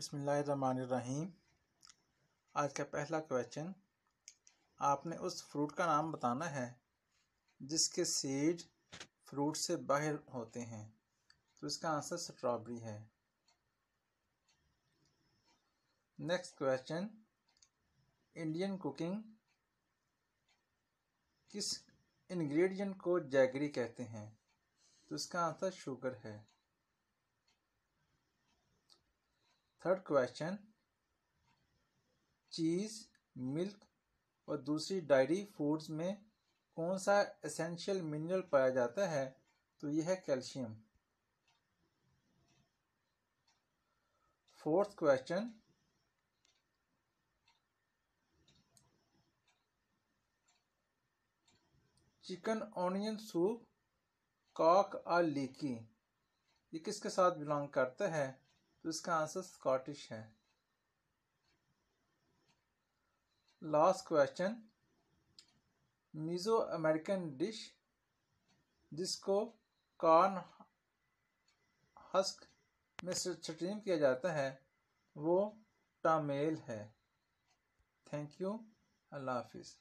बसमीम आज का पहला क्वेश्चन आपने उस फ्रूट का नाम बताना है जिसके सीड फ्रूट से बाहर होते हैं तो इसका आंसर स्ट्रॉबेरी है नेक्स्ट क्वेश्चन इंडियन कुकिंग किस इंग्रेडिएंट को जैगरी कहते हैं तो इसका आंसर शुगर है थर्ड क्वेश्चन चीज़ मिल्क और दूसरी डायरी फूड्स में कौन सा एसेंशियल मिनरल पाया जाता है तो यह है calcium fourth question chicken onion soup cock और लीकी ये किसके साथ बिलोंग करता है तो इसका आंसर स्कॉटिश है last question Mesoamerican dish जिसको कॉर्न हस्क में स्ट्रीम किया जाता है वो टामेल है थैंक यू अल्लाह हाफिज़